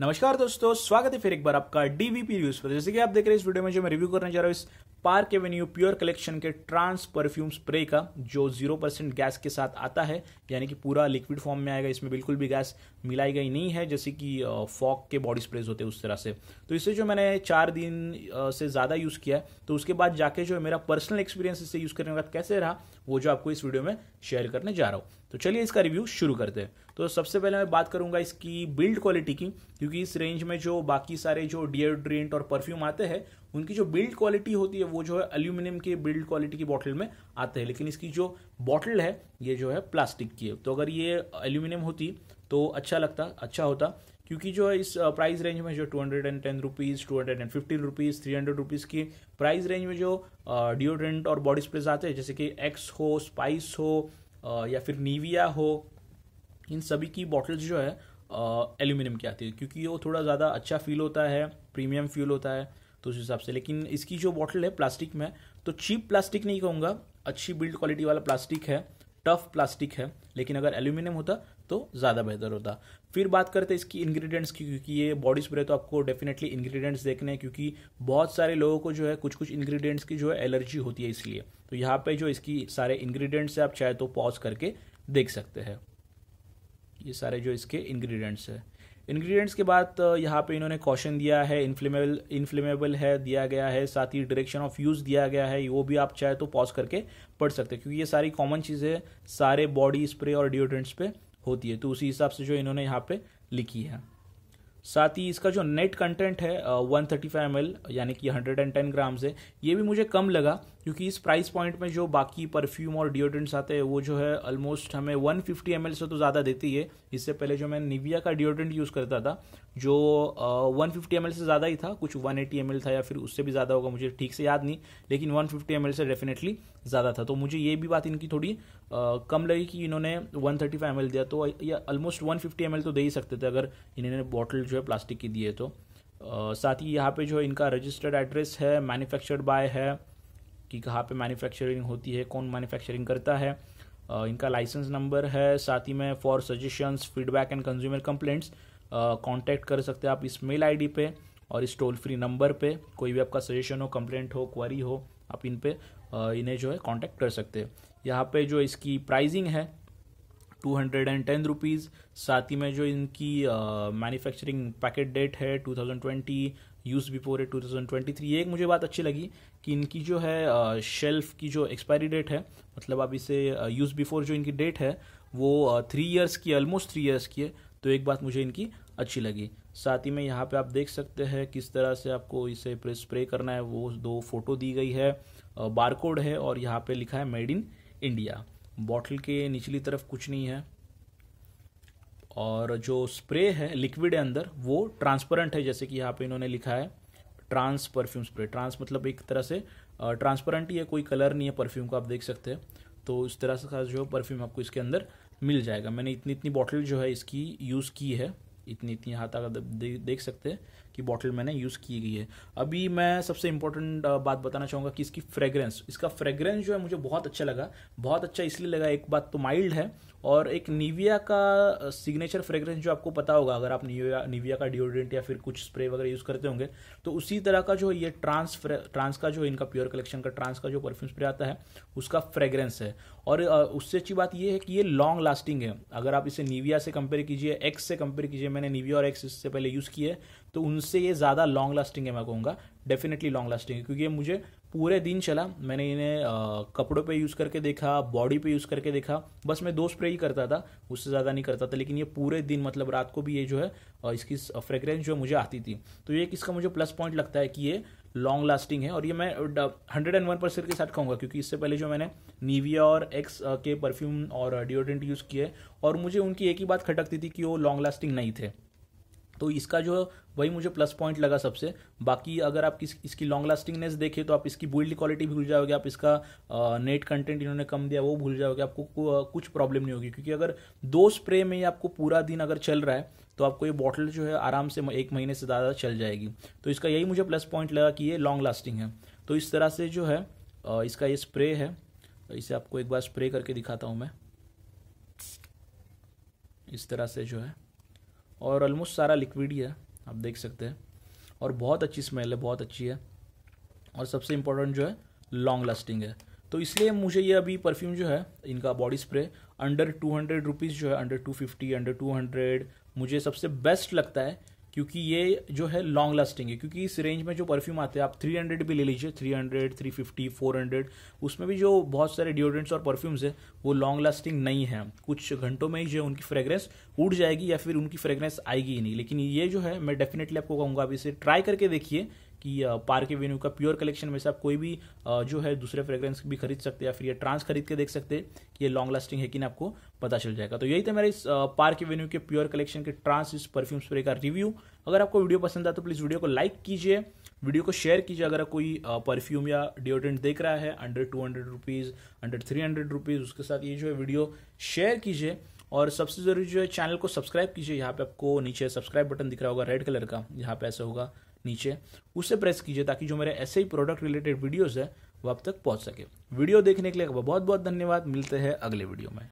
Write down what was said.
नमस्कार दोस्तों स्वागत है फिर एक बार आपका डीवीपी न्यूज पर जैसे कि आप देख रहे हैं इस वीडियो में जो मैं रिव्यू करने जा रहा हूँ इस पार्क एवेन्यू प्योर कलेक्शन के ट्रांस परफ्यूम स्प्रे का जो जीरो परसेंट गैस के साथ आता है यानी कि पूरा लिक्विड फॉर्म में आएगा इसमें बिल्कुल भी गैस मिलाई गई नहीं है जैसे कि फॉक के बॉडी स्प्रेज होते हैं उस तरह से तो इसे जो मैंने चार दिन से ज़्यादा यूज़ किया तो उसके बाद जाके जो है मेरा पर्सनल एक्सपीरियंस इसे यूज़ करने के बाद कैसे रहा वो जो आपको इस वीडियो में शेयर करने जा रहा हूँ तो चलिए इसका रिव्यू शुरू करते हैं तो सबसे पहले मैं बात करूंगा इसकी बिल्ड क्वालिटी की क्योंकि इस रेंज में जो बाकी सारे जो डियोड्रेंट और परफ्यूम आते हैं उनकी जो बिल्ड क्वालिटी होती है वो जो है अल्यूमिनियम के बिल्ड क्वालिटी की बॉटल में आते हैं लेकिन इसकी जो बॉटल है ये जो है प्लास्टिक की है तो अगर ये एल्यूमिनियम होती तो अच्छा लगता अच्छा होता क्योंकि जो है इस प्राइस रेंज में जो two hundred and ten rupees two hundred and fifteen rupees three hundred rupees की प्राइस रेंज में जो डिओड्रेंट और बॉडी स्प्रेस आते हैं जैसे कि एक्स हो स्पाइस हो या फिर नीविया हो इन सभी की बॉटल्स जो है एल्यूमिनियम की आती है क्योंकि वो थोड़ा ज़्यादा अच्छा फील होता है प्रीमियम फील होता है तो उस हिसाब से लेकिन इसकी जो बॉटल है प्लास्टिक में तो चीप प्लास्टिक नहीं कहूँगा अच्छी बिल्ड क्वालिटी वाला प्लास्टिक है टफ प्लास्टिक है लेकिन अगर एल्यूमिनियम होता तो ज़्यादा बेहतर होता फिर बात करते हैं इसकी इंग्रेडिएंट्स की क्योंकि ये बॉडी स्प्रे तो आपको डेफिनेटली इंग्रेडिएंट्स देखने हैं क्योंकि बहुत सारे लोगों को जो है कुछ कुछ इंग्रेडिएंट्स की जो है एलर्जी होती है इसलिए तो यहाँ पे जो इसकी सारे इंग्रेडिएंट्स है आप चाहे तो पॉज करके देख सकते हैं ये सारे जो इसके इंग्रेडिएंट्स हैं इंग्रेडिएंट्स के बाद यहाँ पे इन्होंने कॉशन दिया है इन्फ्लेमेबल इन्फ्लेमेबल है दिया गया है साथ ही डायरेक्शन ऑफ यूज़ दिया गया है वो भी आप चाहे तो पॉज करके पढ़ सकते हैं क्योंकि ये सारी कॉमन चीज़ें सारे बॉडी स्प्रे और डिओड्रेंट्स पे होती है तो उसी हिसाब से जो इन्होंने यहाँ पे लिखी है साथ ही इसका जो नेट कंटेंट है वन थर्टी फाइव एम यानी कि हंड्रेड एंड टेन ग्राम्स है ये भी मुझे कम लगा क्योंकि इस प्राइस पॉइंट में जो बाकी परफ्यूम और डिओड्रेंट्स आते हैं वो जो है ऑलमोस्ट हमें वन फिफ्टी एम से तो ज़्यादा देती है इससे पहले जो मैं निविया का डिओड्रेंट यूज़ करता था जो वन फिफ्टी एम से ज़्यादा ही था कुछ वन एटी एम था या फिर उससे भी ज़्यादा होगा मुझे ठीक से याद नहीं लेकिन वन फिफ्टी एम से डेफिनेटली ज़्यादा था तो मुझे ये भी बात इनकी थोड़ी आ, कम लगी कि इन्होंने वन थर्टी फाइव एम दिया तो या ऑलमोस्ट वन फिफ्टी एम तो दे ही सकते थे अगर इन्होंने बॉटल जो है प्लास्टिक की दिए तो साथ ही यहाँ पे जो इनका रजिस्टर्ड एड्रेस है मैन्युफैक्चर्ड बाय है कि कहाँ पे मैन्युफैक्चरिंग होती है कौन मैन्युफैक्चरिंग करता है इनका लाइसेंस नंबर है साथ ही में for suggestions feedback and consumer complaints contact कर सकते हैं आप इस मेल आई पे और इस टोल फ्री नंबर पे कोई भी आपका सजेशन हो कंप्लेंट हो क्वारी हो आप इन पे इन्हें जो है कॉन्टैक्ट कर सकते हैं यहाँ पे जो इसकी प्राइजिंग है two hundred and ten rupees साथ ही में जो इनकी मैन्युफैक्चरिंग पैकेट डेट है two thousand twenty use before है टू थाउजेंड ट्वेंटी थ्री एक मुझे बात अच्छी लगी कि इनकी जो है शेल्फ की जो एक्सपायरी डेट है मतलब आप इसे यूज़ बिफोर जो इनकी डेट है वो थ्री ईयर्स की ऑलमोस्ट थ्री ईयर्स की है तो एक बात मुझे इनकी अच्छी लगी साथ ही में यहाँ पे आप देख सकते हैं किस तरह से आपको इसे प्रेस स्प्रे करना है वो दो फोटो दी गई है बारकोड है और यहाँ पे लिखा है मेड इन इंडिया बॉटल के निचली तरफ कुछ नहीं है और जो स्प्रे है लिक्विड है अंदर वो ट्रांसपेरेंट है जैसे कि यहाँ पे इन्होंने लिखा है ट्रांस परफ्यूम स्प्रे ट्रांस मतलब एक तरह से ट्रांसपेरेंट ही है कोई कलर नहीं है परफ्यूम का आप देख सकते हैं तो इस तरह से जो परफ्यूम आपको इसके अंदर मिल जाएगा मैंने इतनी इतनी बॉटल जो है इसकी यूज़ की है इतनी इतनी हाथ तक देख सकते हैं कि बॉटल मैंने यूज़ की गई है अभी मैं सबसे इंपॉर्टेंट बात बताना चाहूँगा कि इसकी फ्रेगरेंस इसका फ्रेगरेंस जो है मुझे बहुत अच्छा लगा बहुत अच्छा इसलिए लगा एक बात तो माइल्ड है और एक निविया का सिग्नेचर फ्रेग्रेंस जो आपको पता होगा अगर आप निविया निविया का डिओड्रेंट या फिर कुछ स्प्रे वगैरह यूज़ करते होंगे तो उसी तरह का जो ये ट्रांस ट्रांस का जो इनका प्योर कलेक्शन का ट्रांस का जो परफ्यूम स्प्रे आता है उसका फ्रेग्रेंस है और उससे अच्छी बात ये है कि ये लॉन्ग लास्टिंग है अगर आप इसे निविया से कंपेयर कीजिए एक्स से कंपेयर कीजिए मैंने निविया और एक्स इससे पहले यूज़ किए तो उनसे ये ज़्यादा लॉन्ग लास्टिंग है मैं कहूँगा डेफिनेटली लॉन्ग लास्टिंग है क्योंकि ये मुझे पूरे दिन चला मैंने इन्हें कपड़ों पे यूज़ करके देखा बॉडी पे यूज़ करके देखा बस मैं दो स्प्रे ही करता था उससे ज़्यादा नहीं करता था लेकिन ये पूरे दिन मतलब रात को भी ये जो है इसकी फ्रेग्रेंस जो है मुझे आती थी तो ये किसका मुझे प्लस पॉइंट लगता है कि ये लॉन्ग लास्टिंग है और ये मैं हंड्रेड एंड वन परसेंट के साथ कहूँगा क्योंकि इससे पहले जो मैंने नीविया और एक्स के परफ्यूम और डिओड्रेंट यूज़ किए और मुझे उनकी एक ही बात खटकती थी कि वो लॉन्ग लास्टिंग नहीं थे तो इसका जो वही मुझे प्लस पॉइंट लगा सबसे बाकी अगर आप किस इसकी लॉन्ग लास्टिंगनेस देखें तो आप इसकी बिल्ड क्वालिटी भूल जाओगे आप इसका नेट कंटेंट इन्होंने कम दिया वो भूल जाओगे आपको कुछ प्रॉब्लम नहीं होगी क्योंकि अगर दो स्प्रे में ही आपको पूरा दिन अगर चल रहा है तो आपको ये बॉटल जो है आराम से एक महीने से ज़्यादा चल जाएगी तो इसका यही मुझे प्लस पॉइंट लगा कि ये लॉन्ग लास्टिंग है तो इस तरह से जो है इसका ये स्प्रे है इसे आपको एक बार स्प्रे करके दिखाता हूँ मैं इस तरह से जो है और ऑलमोस्ट सारा लिक्विड ही है आप देख सकते हैं और बहुत अच्छी स्मेल है बहुत अच्छी है और सबसे इम्पोर्टेंट जो है लॉन्ग लास्टिंग है तो इसलिए मुझे ये अभी परफ्यूम जो है इनका body spray under two hundred rupees जो है under two fifty under two hundred मुझे सबसे बेस्ट लगता है क्योंकि ये जो है लॉन्ग लास्टिंग है क्योंकि इस रेंज में जो परफ्यूम आते हैं आप 300 भी ले लीजिए 300, 350, 400 उसमें भी जो बहुत सारे डिओड्रेंट्स और परफ्यूम्स है वो लॉन्ग लास्टिंग नहीं है कुछ घंटों में ही जो उनकी फ्रेग्रेंस उड़ जाएगी या फिर उनकी फ्रेग्रेंस आएगी ही नहीं लेकिन ये जो है मैं डेफिनेटली आपको कहूँगा आप इसे ट्राई करके देखिए कि पार्क एवेन्यू का प्योर कलेक्शन में से आप कोई भी जो है दूसरे फ्रेग्रेंस भी खरीद सकते हैं या फिर ये ट्रांस खरीद के देख सकते हैं कि ये लॉन्ग लास्टिंग है कि नहीं आपको पता चल जाएगा तो यही था मेरा इस पार्क एवेन्यू के प्योर कलेक्शन के ट्रांस इस परफ्यूम स्प्रे का रिव्यू अगर आपको वीडियो पसंद आया तो प्लीज़ वीडियो को लाइक कीजिए वीडियो को शेयर कीजिए अगर कोई परफ्यूम या डिओड्रेंट देख रहा है under two hundred rupees under three hundred rupees उसके साथ ये जो है वीडियो शेयर कीजिए और सबसे ज़रूरी जो है चैनल को सब्सक्राइब कीजिए यहाँ पे आपको नीचे सब्सक्राइब बटन दिख रहा होगा रेड कलर का यहाँ पे ऐसा होगा नीचे उसे प्रेस कीजिए ताकि जो मेरे ऐसे ही प्रोडक्ट रिलेटेड वीडियोज़ है वो आप तक पहुँच सके वीडियो देखने के लिए बहुत बहुत धन्यवाद मिलते हैं अगले वीडियो में